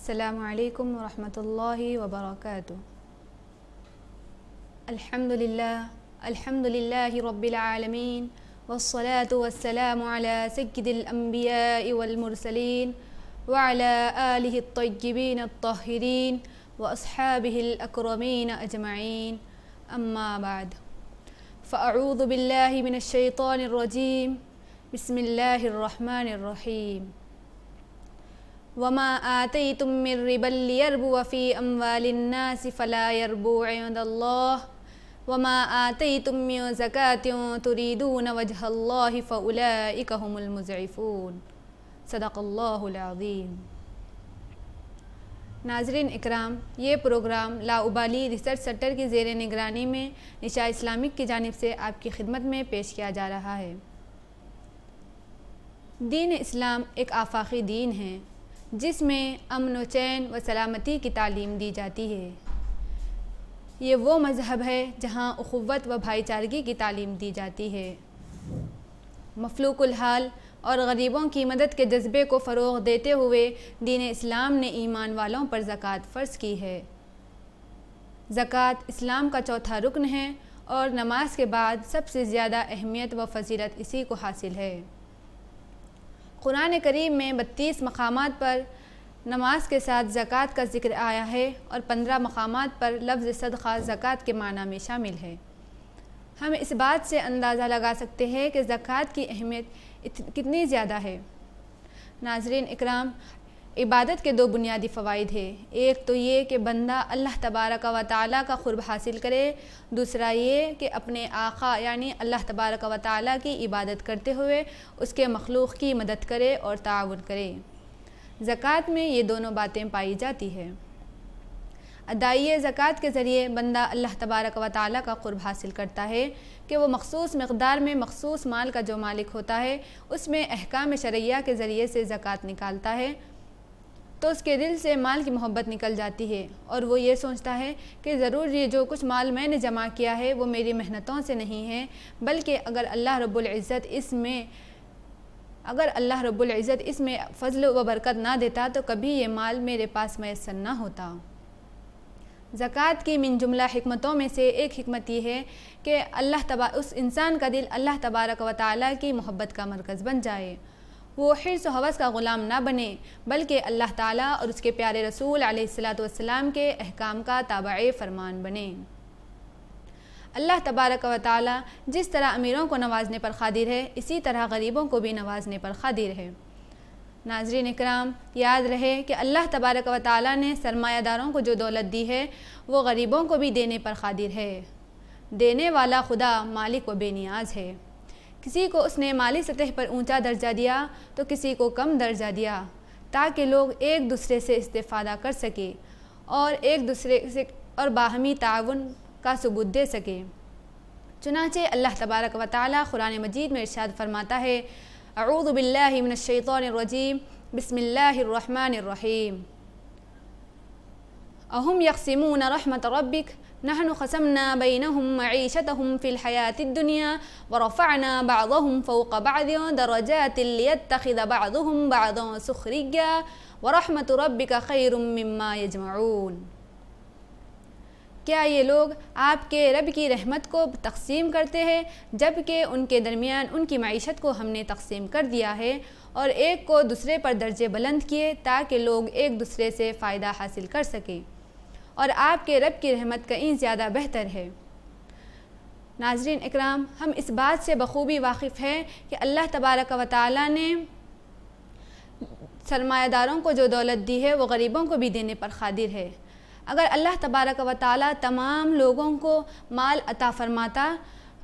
السلام عليكم ورحمة الله وبركاته الحمد لله الحمد لله رب العالمين والصلاة والسلام على سيد الأنبياء والمرسلين وعلى آله الطيبين الطاهرين وأصحابه الأكرمين أجمعين أما بعد فأعوذ بالله من الشيطان الرجيم بسم الله الرحمن الرحيم वमा आतई तुम मिर्रिबल्लियरबु वफ़ी अम्वालन्ना फ़ला यरबू वमा आतई तुम ज़क़ात्यों तुरीदून वजहल्ल फ़लाकमज़फ़ून सदक़ल्लाज़ीम नाजरीन इकराम ये प्रोग्राम लाउबाली रिसर्च सेंटर की जेर निगरानी में निशा इस्लामिक की जानब से आपकी खिदमत में पेश किया जा रहा है दीन इस्लाम एक आफाकी दीन है जिसमें अमन चैन व सलामती की तालीम दी जाती है ये वो मज़हब है जहाँ अखवत व भाईचारगी की तालीम दी जाती है हाल और गरीबों की मदद के जज्बे को फ़रोग देते हुए दीन इस्लाम ने ईमान वालों पर ज़क़़त फ़र्ज़ की है ज़क़़त इस्लाम का चौथा रुकन है और नमाज के बाद सबसे ज़्यादा अहमियत व फजीलत इसी को हासिल है कुरान करीम में बत्तीस मकाम पर नमाज के साथ ज़क़़त का जिक्र आया है और पंद्रह मकाम पर लफ्ज़ सदक़ा ज़क़़त के माना में शामिल है हम इस बात से अंदाज़ा लगा सकते हैं कि ज़क़़त की अहमियत कितनी ज़्यादा है नाजरीन इकराम इबादत के दो बुनियादी फ़वाद है एक तो ये कि बंदा अल्लाह तबारक व ताल का खुरब हासिल करे दूसरा ये कि अपने आका यानी अल्लाह तबारक व ताल की इबादत करते हुए उसके मखलूक़ की मदद करे और ताउन करे ज़क़़त में ये दोनों बातें पाई जाती है अदाई ज़क़़त के ज़रिए बंदा अल्लाह तबारक व ताल का खुरब हासिल करता है कि वह मखसूस मकदार में मखसूस माल का जो मालिक होता है उसमें अहकाम शरैया के ज़रिए से ज़क़़त निकालता है तो उसके दिल से माल की मोहब्बत निकल जाती है और वो ये सोचता है कि ज़रूर ये जो कुछ माल मैंने जमा किया है वो मेरी मेहनतों से नहीं है बल्कि अगर अल्लाह रब्बुल इज़्ज़त इसमें अगर अल्लाह रब्बुल इज़्ज़त इसमें फ़जल व बरकत ना देता तो कभी ये माल मेरे पास मैसर ना होता ज़क़़त की मिन जुमला हमतों में से एक हमत यह है कि अल्लाह तबा उस इंसान का दिल अल्लाह तबारक व ताली की मोहब्बत का मरकज़ बन जाए वो हिरस हवस का ग़ुलाम ना बने बल्कि अल्लाह ताला और उसके प्यारे रसूल अलैहिस्सलाम के अहकाम का ताबा फरमान बने अल्लाह तबारक व ताली जिस तरह अमीरों को नवाजने पर खादिर है इसी तरह गरीबों को भी नवाजने पर खादिर है नाजरीन कराम याद रहे कि अल्लाह तबारक व ताली ने सरमायादारों को जो दौलत दी है वो गरीबों को भी देने पर खादिर है देने वाला खुदा मालिक व बेनियाज है किसी को उसने माली सतह पर ऊंचा दर्जा दिया तो किसी को कम दर्जा दिया ताकि लोग एक दूसरे से इस्तेफादा कर सकें और एक दूसरे से और बाहमी ताउन का सबूत दे सकें चुनाचे अल्लाह तबारक व ताली क़ुरान मजीद में इर्शाद फरमाता है अरूदबिल्लिमिनशैतरजीम बसमिल्लर रहीम अहम यकसिमून रहमत रबिक نحن خسمنا بينهم معيشتهم في الحياة दुनिया ورفعنا بعضهم فوق بعض درجات ليتخذ بعضهم بعضا سخريا ورحمة ربك خير مما يجمعون क्या ये लोग आपके रब की रहमत को तकसीम करते हैं जबकि उनके दरमियान उनकी मीशत को हमने तकसीम कर दिया है और एक को दूसरे पर दर्जे बुलंद किए ताकि लोग एक दूसरे से फ़ायदा हासिल कर सकें और आपके रब की रहमत कहीं ज़्यादा बेहतर है नाजरीन इकराम हम इस बात से बखूबी वाकिफ़ हैं कि अल्लाह तबारक व ताली ने सरमायादारों को जो दौलत दी है वो गरीबों को भी देने पर खादिर है अगर अल्लाह तबारक व ताली तमाम लोगों को माल अता फरमाता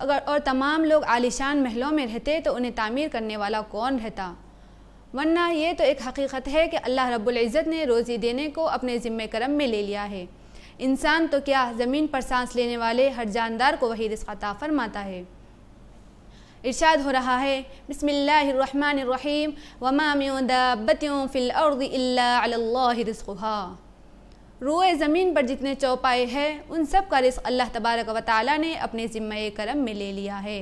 अगर और तमाम लोग आलिशान महलों में रहते तो उन्हें तामीर करने वाला कौन रहता वरना ये तो एक हकीकत है कि अल्लाह रब्ज़त ने रोज़ी देने को अपने ज़िम्मे करम में ले लिया है इंसान तो क्या ज़मीन पर सांस लेने वाले हर जानदार को वही रिस्कता फरमाता है इर्शाद हो रहा है बसमीम वमाम रोए ज़मीन पर जितने चौपाए हैं उन सब का रिस्क अल्लाह तबारक व ताली ने अपने ज़िम्मे करम में ले लिया है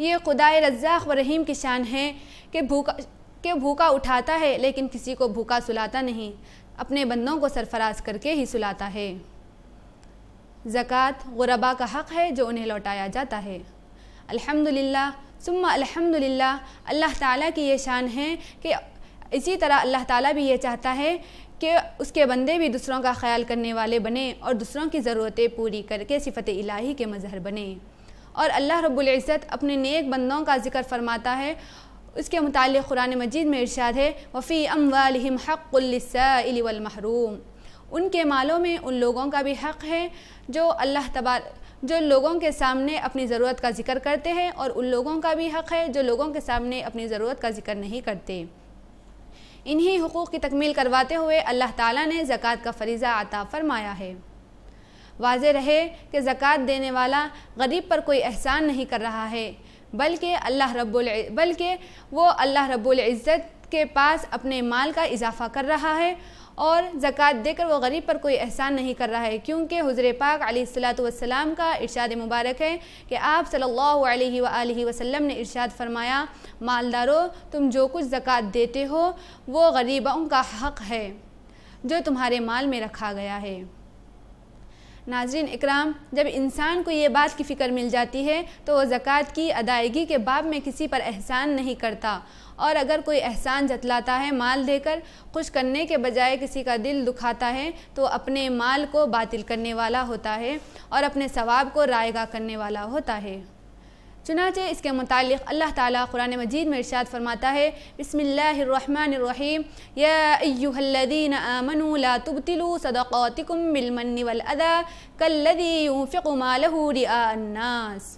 ये खुदाए रज्जाक व रहीम की शान है कि भूखा के भूखा उठाता है लेकिन किसी को भूखा सुलाता नहीं अपने बंदों को सरफराज करके ही सुलाता है ज़क़़त गुरबा का हक़ है जो उन्हें लौटाया जाता है अल्हम्दुलिल्लाह सुम्मा अल्हम्दुलिल्लाह अल्लाह ताला की ये शान है कि इसी तरह अल्लाह ताला भी ये चाहता है कि उसके बंदे भी दूसरों का ख्याल करने वाले बने और दूसरों की ज़रूरतें पूरी करके सिफत इलाही के मज़हर बने और अल्लाह रब्बुल इज़्ज़त अपने नेक बंदों का जिक्र फरमाता है उसके मुतल कुरान मजीद में इर्शाद है वफ़ी अम हक़ुल्साइल वलमहरूम उनके मालों में उन लोगों का भी हक़ है जो अल्लाह तबार जो लोगों के सामने अपनी ज़रूरत का जिक्र करते हैं और उन लोगों का भी हक़ है जो लोगों के सामने अपनी ज़रूरत का जिक्र नहीं करते इन्हीं हकूक़ की तकमील करवाते हुए अल्लाह ताला ने ज़क़़त का फरीज़ा आता फरमाया है वाज रहे कि ज़क़़त देने वाला गरीब पर कोई एहसान नहीं कर रहा है बल्कि अल्लाह रब्बुल बल्कि वो अल्लाह रब्बुल इज़्ज़त के पास अपने माल का इजाफ़ा कर रहा है और ज़क़़त देकर वो गरीब पर कोई एहसान नहीं कर रहा है क्योंकि हजर पाक सलाम का इरशाद मुबारक है कि आप सल्लल्लाहु अलैहि सल्ला वसल्लम ने इरशाद फरमाया मालदारों तुम जो कुछ ज़क़़त देते हो वो गरीबों का हक़ है जो तुम्हारे माल में रखा गया है नाजरीन इकराम जब इंसान को ये बात की फ़िक्र मिल जाती है तो वह ज़क़़त की अदायगी के बाब में किसी पर एहसान नहीं करता और अगर कोई एहसान जतलाता है माल देकर खुश करने के बजाय किसी का दिल दुखाता है तो अपने माल को बातिल करने वाला होता है और अपने सवाब को रायगा करने वाला होता है चुनाचे इसके मुतालिक अल्लाह ताला कुरान मजीद में इरशाद फरमाता है बसमीम यादीन आमनु ला तुबतिलु सदातिकुम बिलमन्नी वलअदा कल्लदी यूफ़िकुमालहूरी अन्नास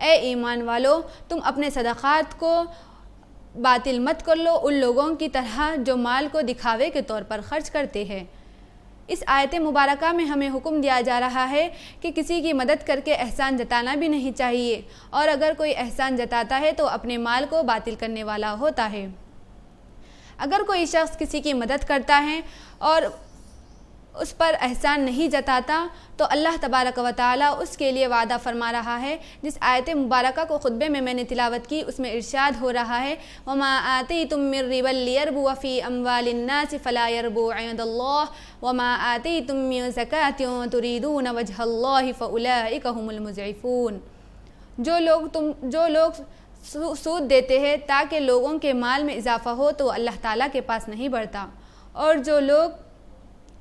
ए ईमान वालो तुम अपने सदक़ात को बातिल मत कर लो उन लोगों की तरह जो माल को दिखावे के तौर पर ख़र्च करते हैं इस आयत मुबारक में हमें हुक्म दिया जा रहा है कि किसी की मदद करके एहसान जताना भी नहीं चाहिए और अगर कोई एहसान जताता है तो अपने माल को बातिल करने वाला होता है अगर कोई शख्स किसी की मदद करता है और उस पर एहसान नहीं जताता तो अल्लाह तबारक व ताली उसके लिए वादा फरमा रहा है जिस आयत मुबारक को खुतबे में मैंने तिलावत की उसमें इरशाद हो रहा है वमा आती तुम मिर वफ़ी अम्वालन्नास फ़लायरबू वमा आती तुम ज़क़ात्यों तुरीदून वजहल्ला जो लोग तुम जो लोग सूद देते हैं ताकि लोगों के माल में इजाफ़ा हो तो अल्लाह ताली के पास नहीं बढ़ता और जो लोग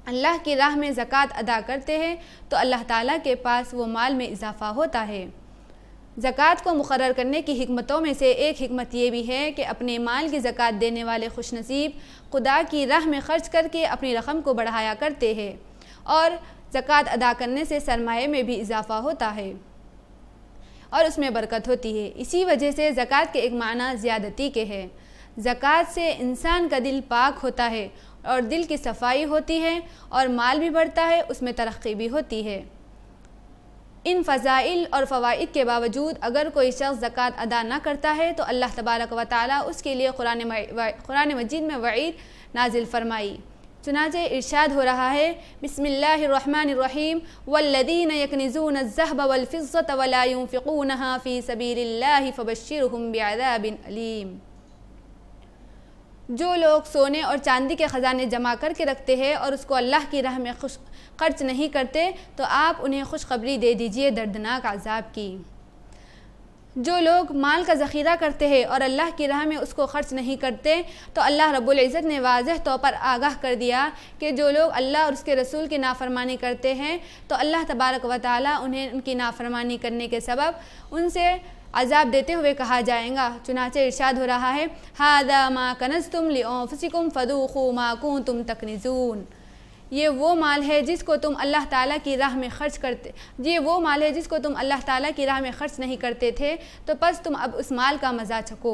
अल्लाह की राह में ज़क़़त अदा करते हैं तो अल्लाह ताला के पास वो माल में इजाफ़ा होता है ज़क़़त को मुकर करने की हमतों में से एक हमत ये भी है कि अपने माल की ज़क़़त देने वाले खुशनसीब खुदा की राह में ख़र्च करके अपनी रकम को बढ़ाया करते हैं और ज़क़़त अदा करने से सरमाए में भी इजाफ़ा होता है और उसमें बरकत होती है इसी वजह से ज़क़़त के एक माना ज़्यादती के है ज़क़़त से इंसान का दिल पाक होता है और दिल की सफाई होती है और माल भी बढ़ता है उसमें तरक्की भी होती है इन फ़ज़ाइल और फ़वाद के बावजूद अगर कोई शख्स ज़क़़त अदा ना करता है तो अल्लाह तबारक व ताली उसके लिए कुरान कुरान मजीद में वईद नाजिल फरमाई चुनाचे इरशाद हो रहा है बसमीम वल्लिन यकनज़ून ज़हब वलफ़त वलायूफ़िकून फ़ी सबीर फ़बशर बिन अलीम जो लोग सोने और चांदी के ख़जाने जमा करके रखते हैं और उसको अल्लाह की राह में खुश खर्च नहीं करते तो आप उन्हें खुशखबरी दे दीजिए दर्दनाक आज़ाब की जो लोग माल का ज़ख़ीरा करते हैं और अल्लाह की राह में उसको ख़र्च नहीं करते तो अल्लाह रब्बुल इज़्ज़त ने वाजह तौर पर आगाह कर दिया कि जो लोग अल्लाह और उसके रसूल की नाफरमानी करते हैं तो अल्लाह तबारक व उन्हें उनकी नाफरमानी करने के सबब उनसे अजाब देते हुए कहा जाएगा चुनाचे इर्शाद हो रहा है हादा माँ कनस तुम लिफसिकुम फ़दूखू माकू तुम तकनीजून ये वो माल है जिसको तुम अल्लाह ताला की राह में खर्च करते ये वो माल है जिसको तुम अल्लाह ताला की राह में खर्च नहीं करते थे तो बस तुम अब उस माल का मज़ा छको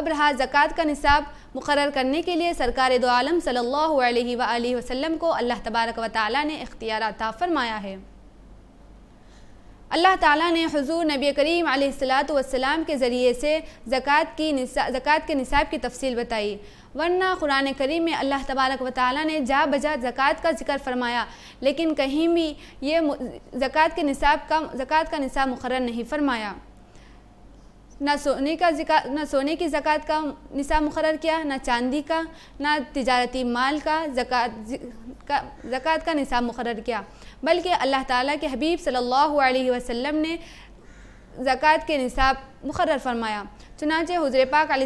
अब रहा ज़क़़ात का निसाब मुकर करने के लिए सरकार दो आलम सल्लल्लाहु अलैहि वसल्लम को अल्लाह तबारक व ताली ने इख्तियार फरमाया है अल्लाह ताला ने हजूर नबी करीम सलाम के ज़रिए से ज़क़़त की ज़क़़त के निसाब की तफसील बताई वरना कुरान करीम में अल्लाह तबारक व ताली ने जा बजा ज़क़़त का जिक्र फरमाया लेकिन कहीं भी ये ज़क़़त के निसाब का ज़क़़त का निसाब मुकर नहीं फरमाया ना सोने का जिका ना सोने की ज़क़़त का निसाब मुकर किया ना चांदी का ना तजारती माल का ज़क़़त का ज़क़़त का निसाब मुकर किया बल्कि अल्लाह ताला के हबीब सल्लल्लाहु अलैहि वसल्लम ने ज़क़़त के निसाब मुकर फरमाया चुनाचे हजर पाक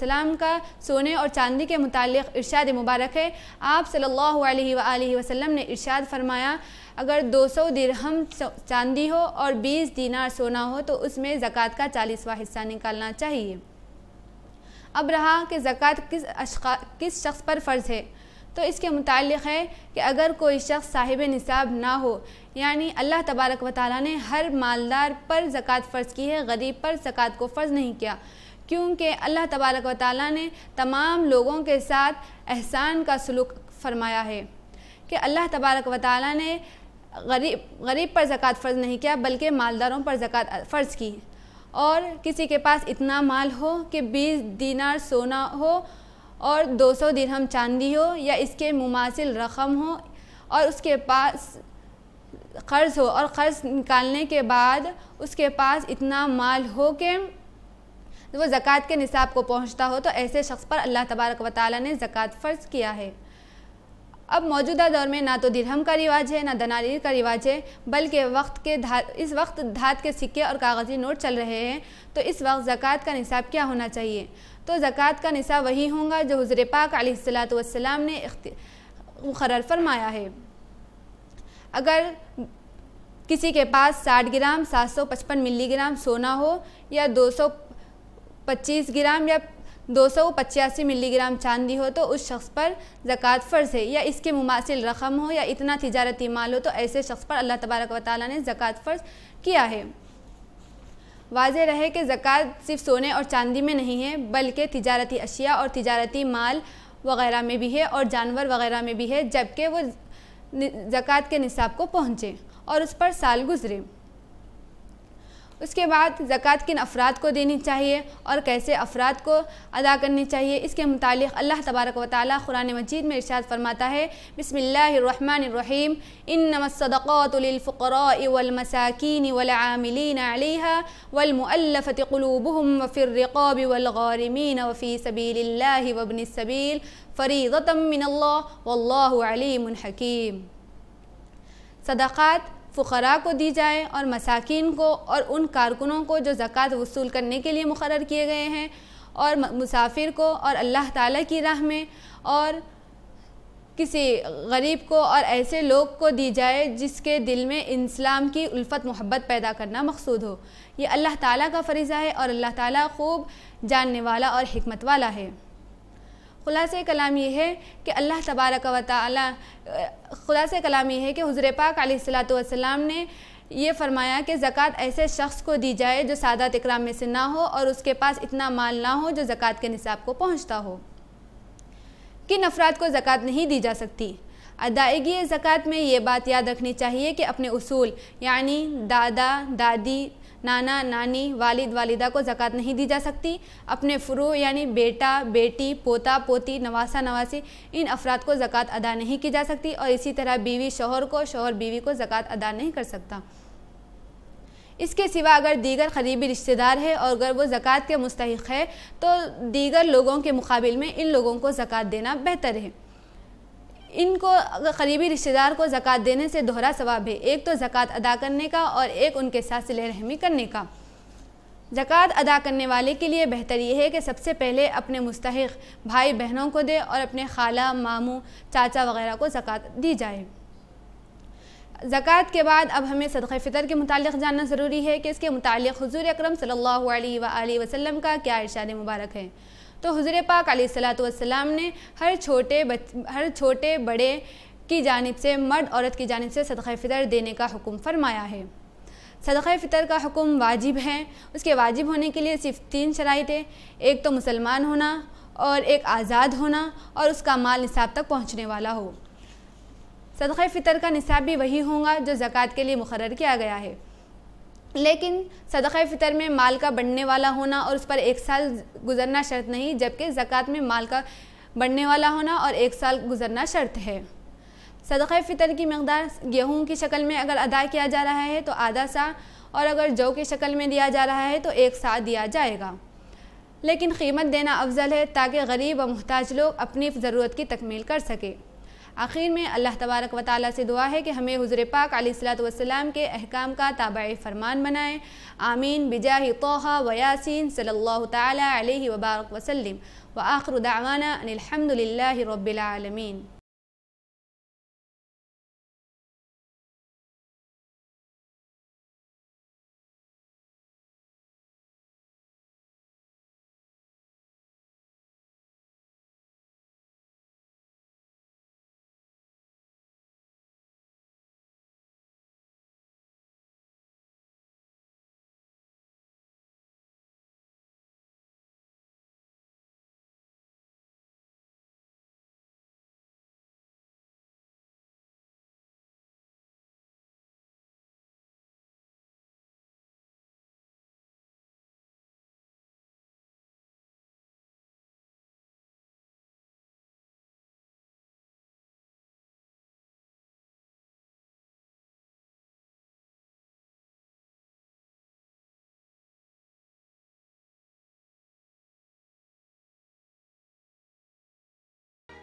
सलाम का सोने और चांदी के मुतल इर्शाद मुबारक है आप सल्लल्लाहु अलैहि वसल्लम ने इर्शाद फरमाया अगर 200 दिरहम चांदी हो और 20 दीनार सोना हो तो उसमें ज़क़़त का चालीसवा हिस्सा निकालना चाहिए अब रहा कि ज़क़़त किस किस शख्स पर फ़र्ज़ है तो इसके मुतल है कि अगर कोई शख्स साहिब निसाब ना हो यानी अल्लाह तबारक व ताली ने हर मालदार पर ज़क़़त फ़र्ज़ की है गरीब पर ज़क़़त को फ़र्ज़ नहीं किया क्योंकि अल्लाह तबारक व ने तमाम लोगों के साथ एहसान का सलूक फरमाया है कि अल्लाह तबारक व ताली ने गरीब गरीब पर ज़क़़त फ़र्ज़ नहीं किया बल्कि मालदारों पर ज़क़़त फ़र्ज़ की और किसी के पास इतना माल हो कि बीस दीनार सोना हो और 200 दिरहम चांदी हो या इसके मुमासिल रकम हो और उसके पास कर्ज हो और कर्ज निकालने के बाद उसके पास इतना माल हो कि वो ज़क़़त के निसाब को पहुँचता हो तो ऐसे शख्स पर अल्लाह तबारक वाली ने ज़क़़त फ़र्ज़ किया है अब मौजूदा दौर में ना तो दिरहम का रिवाज है ना दनारीर का रिवाज है बल्कि वक्त के धात इस वक्त धात के सिक्के और कागज़ी नोट चल रहे हैं तो इस वक्त ज़क़़त का निसाब क्या होना चाहिए तो ज़क़़त का निसाब वही होगा जो हज़र पाक सलाम ने मुखर फरमाया है अगर किसी के पास 60 ग्राम 755 मिलीग्राम सोना हो या 225 ग्राम या दो सौ पचासी मिलीग्राम चांदी हो तो उस शख्स पर ज़क़़त फ़र्ज़ है या इसके मुमासिल रकम हो या इतना तजारती माल हो तो ऐसे शख्स पर अल्लाह तबारक वाली ने ज़क़़त फ़र्ज़ किया है वाज रहे कि ज़क़़त सिर्फ सोने और चांदी में नहीं है बल्कि तजारती अशिया और तजारती माल वगैरह में भी है और जानवर वगैरह में भी है जबकि वो ज़क़़त के निसाब को पहुँचे और उस पर साल गुजरे उसके बाद ज़क़़त किन अफराद को देनी चाहिए और कैसे अफराद को अदा करनी चाहिए इसके मतलब अल्लाह तबारक व ताली क़ुरान मजीद में इर्शाद फरमाता है बसमीम इन नमसदातफ़रमसाकिन वलामिलीन वलमफ़तलूबहम वफ़िरक़ब वलगौरमीन वफ़ी सबील वबन सबील फ़रीदतमिन वल्लम हकीम सदाक़ात फ़रा को दी जाए और मसाकिन को और उन कारकुनों को जो ज़क़़त वसूल करने के लिए मुकर किए गए हैं और मुसाफिर को और अल्लाह ताला की राह में और किसी गरीब को और ऐसे लोग को दी जाए जिसके दिल में इस्लाम की उल्फत मोहब्बत पैदा करना मकसूद हो ये अल्लाह ताला का फरीज़ा है और अल्लाह ताला खूब जानने वाला और हमत वाला है खुलास कलाम ये है कि अल्लाह तबारक व ताली खुलास कलाम ये है कि हज़र पाक सलाम ने यह फरमाया कि ज़क़़त ऐसे शख्स को दी जाए जो सादात इकराम में से ना हो और उसके पास इतना माल ना हो जो ज़क़़त के निसाब को पहुँचता हो किन अफराद को ज़क़़त नहीं दी जा सकती अदायगी ज़क़़त में ये बात याद रखनी चाहिए कि अपने असूल यानी दादा दादी नाना नानी वालिद वालिदा को ज़क़़त नहीं दी जा सकती अपने फ्रू यानी बेटा बेटी पोता पोती नवासा नवासी इन अफराद को ज़क़़त अदा नहीं की जा सकती और इसी तरह बीवी शोहर को शोहर बीवी को ज़क़़त अदा नहीं कर सकता इसके सिवा अगर दीगर करीबी रिश्तेदार है और अगर वो ज़क़़त के मुस्तक है तो दीगर लोगों के मुकाबले में इन लोगों को ज़क़़त देना बेहतर है इनको करीबी रिश्तेदार को ज़क़़त देने से दोहरा सवाब है एक तो ज़क़़त अदा करने का और एक उनके साथ सिले रहमी करने का ज़क़़त अदा करने वाले के लिए बेहतर यह है कि सबसे पहले अपने मुस्तक भाई बहनों को दे और अपने खाला मामू चाचा वगैरह को ज़क़़त दी जाए ज़क़़त के बाद अब हमें सदक़ फ़ितर के मतलब जानना ज़रूरी है कि इसके मुतालिक हजूर अक्रम सल्ला वसम का क्या इरशाद मुबारक है तो हजर पाक सलाम ने हर छोटे बच हर छोटे बड़े की जानब से मर्द औरत की जानब से सदक़ फ़ितर देने का हुक्म फरमाया है सदक़ फ़ितर का हुक्म वाजिब है उसके वाजिब होने के लिए सिर्फ तीन शराइतें एक तो मुसलमान होना और एक आज़ाद होना और उसका माल निसाब तक पहुँचने वाला हो सदक़ फ़ितर का निसाब भी वही होगा जो ज़क़़त के लिए मुकर किया गया है लेकिन सदक़ फ़ितर में माल का बढ़ने वाला होना और उस पर एक साल गुजरना शर्त नहीं जबकि ज़क़़त में माल का बढ़ने वाला होना और एक साल गुजरना शर्त है सदक़ फ़ितर की मकदार गेहूँ की शक्ल में अगर अदा किया जा रहा है तो आधा सा और अगर जौ की शक्ल में दिया जा रहा है तो एक सा दिया जाएगा लेकिन कीमत देना अफजल है ताकि गरीब व मोहताज लोग अपनी ज़रूरत की तकमील कर सकें आखिर में अल्लाह तबारक व ताली से दुआ है कि हमें हज़र पाक सलाम के अहकाम का ताबा फरमान बनाएँ आमीन बिजा तोहा वयासिन सल्ला तबारक वसलम व आखरुदावाना अनिलहमदिल्ला रबालमीन